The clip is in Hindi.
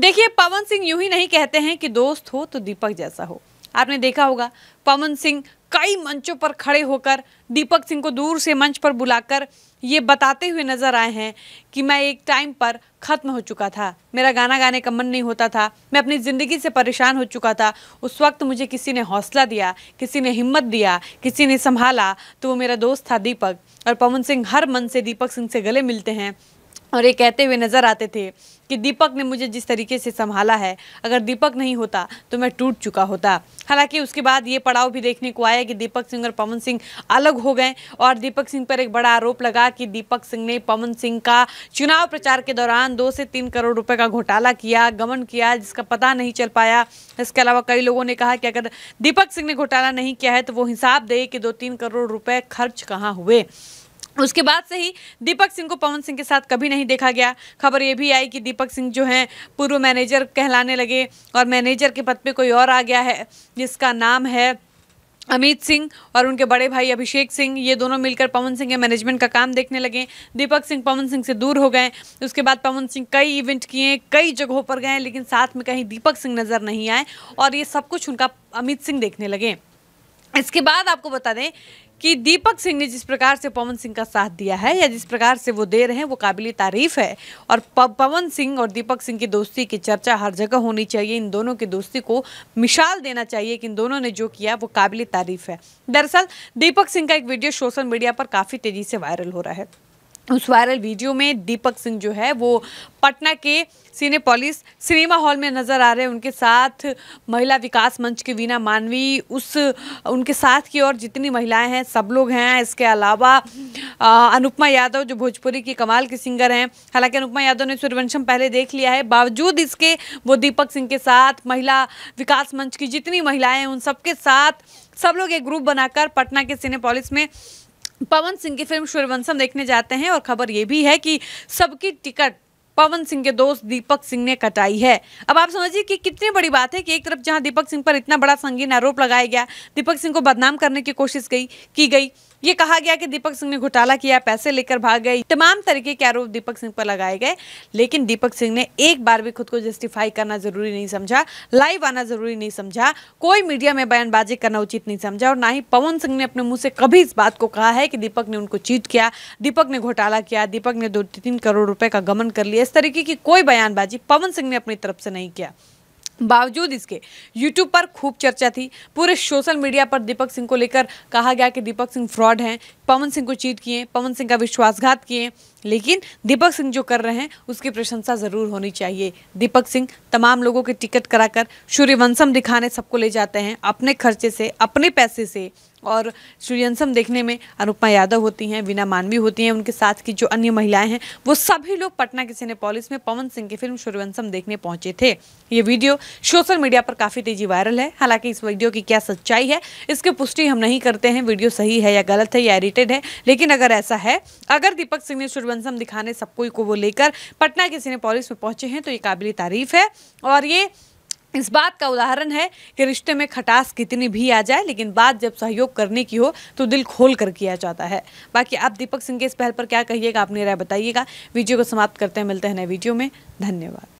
देखिए पवन सिंह यूं ही नहीं कहते हैं कि दोस्त हो तो दीपक जैसा हो आपने देखा होगा पवन सिंह कई मंचों पर खड़े होकर दीपक सिंह को दूर से मंच पर बुलाकर ये बताते हुए नज़र आए हैं कि मैं एक टाइम पर ख़त्म हो चुका था मेरा गाना गाने का मन नहीं होता था मैं अपनी ज़िंदगी से परेशान हो चुका था उस वक्त मुझे किसी ने हौसला दिया किसी ने हिम्मत दिया किसी ने संभाला तो वो मेरा दोस्त था दीपक और पवन सिंह हर मन से दीपक सिंह से गले मिलते हैं और ये कहते हुए नज़र आते थे कि दीपक ने मुझे जिस तरीके से संभाला है अगर दीपक नहीं होता तो मैं टूट चुका होता हालांकि उसके बाद ये पड़ाव भी देखने को आया कि दीपक सिंह और पवन सिंह अलग हो गए और दीपक सिंह पर एक बड़ा आरोप लगा कि दीपक सिंह ने पवन सिंह का चुनाव प्रचार के दौरान दो से तीन करोड़ रुपए का घोटाला किया गमन किया जिसका पता नहीं चल पाया इसके अलावा कई लोगों ने कहा कि अगर दीपक सिंह ने घोटाला नहीं किया है तो वो हिसाब दे कि दो तीन करोड़ रुपये खर्च कहाँ हुए उसके बाद से ही दीपक सिंह को पवन सिंह के साथ कभी नहीं देखा गया खबर ये भी आई कि दीपक सिंह जो हैं पूर्व मैनेजर कहलाने लगे और मैनेजर के पद पे कोई और आ गया है जिसका नाम है अमित सिंह और उनके बड़े भाई अभिषेक सिंह ये दोनों मिलकर पवन सिंह के मैनेजमेंट का काम देखने लगे दीपक सिंह पवन सिंह से दूर हो गए उसके बाद पवन सिंह कई इवेंट किए कई जगहों पर गए लेकिन साथ में कहीं दीपक सिंह नज़र नहीं आए और ये सब कुछ उनका अमित सिंह देखने लगे इसके बाद आपको बता दें कि दीपक सिंह ने जिस प्रकार से पवन सिंह का साथ दिया है या जिस प्रकार से वो दे रहे हैं वो काबिल तारीफ है और पवन सिंह और दीपक सिंह की दोस्ती की चर्चा हर जगह होनी चाहिए इन दोनों की दोस्ती को मिसाल देना चाहिए कि इन दोनों ने जो किया वो काबिल तारीफ है दरअसल दीपक सिंह का एक वीडियो सोशल मीडिया पर काफ़ी तेज़ी से वायरल हो रहा है उस वायरल वीडियो में दीपक सिंह जो है वो पटना के सिनेपोलिस सिनेमा हॉल में नज़र आ रहे हैं उनके साथ महिला विकास मंच की वीना मानवी उस उनके साथ की और जितनी महिलाएं हैं सब लोग हैं इसके अलावा अनुपमा यादव जो भोजपुरी की कमाल की सिंगर हैं हालांकि अनुपमा यादव ने सूर्यवंशम पहले देख लिया है बावजूद इसके वो दीपक सिंह के साथ महिला विकास मंच की जितनी महिलाएँ हैं उन सबके साथ सब लोग एक ग्रुप बनाकर पटना के सिनेपोलिस में पवन सिंह की फिल्म शुरवंशम देखने जाते हैं और खबर ये भी है कि सबकी टिकट पवन सिंह के दोस्त दीपक सिंह ने कटाई है अब आप समझिए कि कितनी बड़ी बात है कि एक तरफ जहां दीपक सिंह पर इतना बड़ा संगीन आरोप लगाया गया दीपक सिंह को बदनाम करने की कोशिश की गई ये कहा गया कि दीपक सिंह ने घोटाला किया पैसे लेकर भाग गए तमाम तरीके के आरोप दीपक सिंह पर लगाए गए लेकिन दीपक सिंह ने एक बार भी खुद को जस्टिफाई करना जरूरी नहीं समझा लाइव आना जरूरी नहीं समझा कोई मीडिया में बयानबाजी करना उचित नहीं समझा और ना ही पवन सिंह ने अपने मुंह से कभी इस बात को कहा है कि दीपक ने उनको चीट किया दीपक ने घोटाला किया दीपक ने दो तीन करोड़ रुपए का गमन कर लिया इस तरीके की कोई बयानबाजी पवन सिंह ने अपनी तरफ से नहीं किया बावजूद इसके यूट्यूब पर खूब चर्चा थी पूरे सोशल मीडिया पर दीपक सिंह को लेकर कहा गया कि दीपक सिंह फ्रॉड हैं पवन सिंह को चीट किए पवन सिंह का विश्वासघात किए लेकिन दीपक सिंह जो कर रहे हैं उसकी प्रशंसा ज़रूर होनी चाहिए दीपक सिंह तमाम लोगों के टिकट कराकर सूर्यवंशम दिखाने सबको ले जाते हैं अपने खर्चे से अपने पैसे से और सूर्यंसम देखने में अनुपमा यादव होती हैं वीना मानवी होती हैं उनके साथ की जो अन्य महिलाएं हैं वो सभी लोग पटना के सिनेपोलिस में पवन सिंह की फिल्म सूर्यवंशम देखने पहुंचे थे ये वीडियो सोशल मीडिया पर काफ़ी तेजी वायरल है हालांकि इस वीडियो की क्या सच्चाई है इसकी पुष्टि हम नहीं करते हैं वीडियो सही है या गलत है या एडिटेड है लेकिन अगर ऐसा है अगर दीपक सिंह ने सूर्यवंशम दिखाने सबको को वो लेकर पटना के सिनेपोलिस में पहुँचे हैं तो ये काबिल तारीफ है और ये इस बात का उदाहरण है कि रिश्ते में खटास कितनी भी आ जाए लेकिन बात जब सहयोग करने की हो तो दिल खोल कर किया जाता है बाकी आप दीपक सिंह के इस पहल पर क्या कहिएगा अपनी राय बताइएगा वीडियो को समाप्त करते हैं मिलते हैं नए वीडियो में धन्यवाद